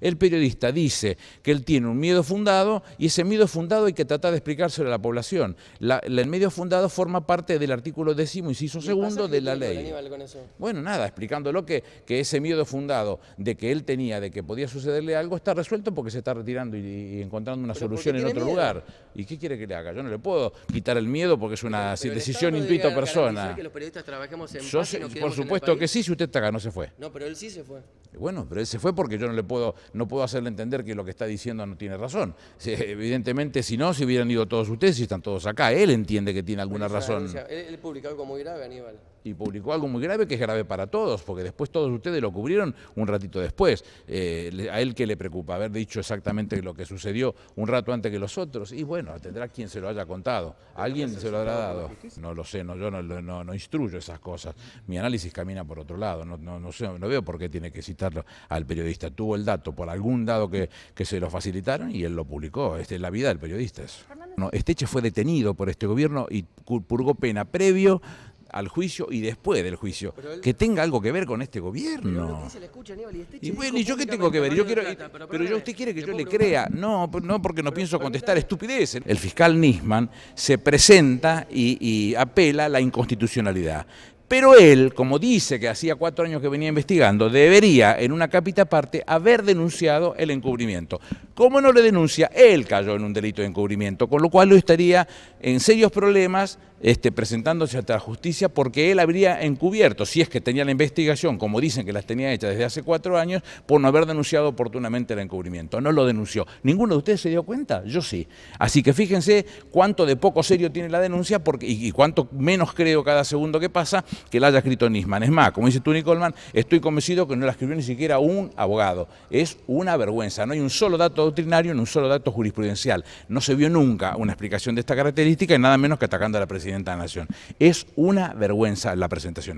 El periodista dice que él tiene un miedo fundado y ese miedo fundado hay que tratar de explicárselo a la población. el miedo fundado forma parte del artículo décimo, inciso segundo de la ley. Bueno, nada, explicándolo que, que ese miedo fundado de que él tenía, de que podía sucederle algo, está resuelto porque se está retirando y, encontrando una solución en otro lugar. ¿Y qué quiere que le haga? Yo no le puedo quitar el miedo porque es una decisión decisión o persona. Que los periodistas trabajemos en por supuesto que sí, si usted está acá, no se fue. No, pero él sí se fue. Este, bueno, pero ese fue porque yo no le puedo, no puedo hacerle entender que lo que está diciendo no tiene razón. evidentemente, si no, si hubieran ido todos ustedes, y están todos acá, él entiende que tiene alguna razón. él, publicó algo muy grave, Aníbal. Y publicó algo muy grave que es grave para todos, porque después todos ustedes lo cubrieron un ratito después. Eh, a él que le preocupa haber dicho exactamente lo que sucedió un rato antes que los otros. Y bueno, tendrá quien se lo haya contado. Alguien se lo habrá dado. No lo sé, no, yo no, no, instruyo esas cosas. Mi análisis camina por otro lado. No, sé, no veo por qué tiene que citar al periodista. Tuvo el dato por algún dado que, se lo facilitaron y él lo publicó. Este es la vida del periodista. No, Esteche fue detenido por este gobierno y purgó pena previo al juicio y después del juicio, que tenga algo que ver con este gobierno. y, bueno, ¿y yo qué tengo que ver? Yo quiero, pero, yo, usted quiere que yo le crea. No, no porque no pienso contestar estupideces. El fiscal Nisman se presenta y, y apela a la inconstitucionalidad. Pero él, como dice que hacía cuatro años que venía investigando, debería, en una capita aparte, haber denunciado el encubrimiento. Como no le denuncia, él cayó en un delito de encubrimiento, con lo cual lo estaría en serios problemas este, presentándose ante la justicia porque él habría encubierto, si es que tenía la investigación, como dicen que las tenía hechas desde hace cuatro años, por no haber denunciado oportunamente el encubrimiento. No lo denunció. ¿Ninguno de ustedes se dio cuenta? Yo sí. Así que fíjense cuánto de poco serio tiene la denuncia porque, y cuánto menos creo cada segundo que pasa que la haya escrito Nisman. Es más, como dice tú, Nicolman, estoy convencido que no la escribió ni siquiera un abogado. Es una vergüenza. No hay un solo dato doctrinario ni un solo dato jurisprudencial. No se vio nunca una explicación de esta característica y nada menos que atacando a la presidenta de la Nación. Es una vergüenza la presentación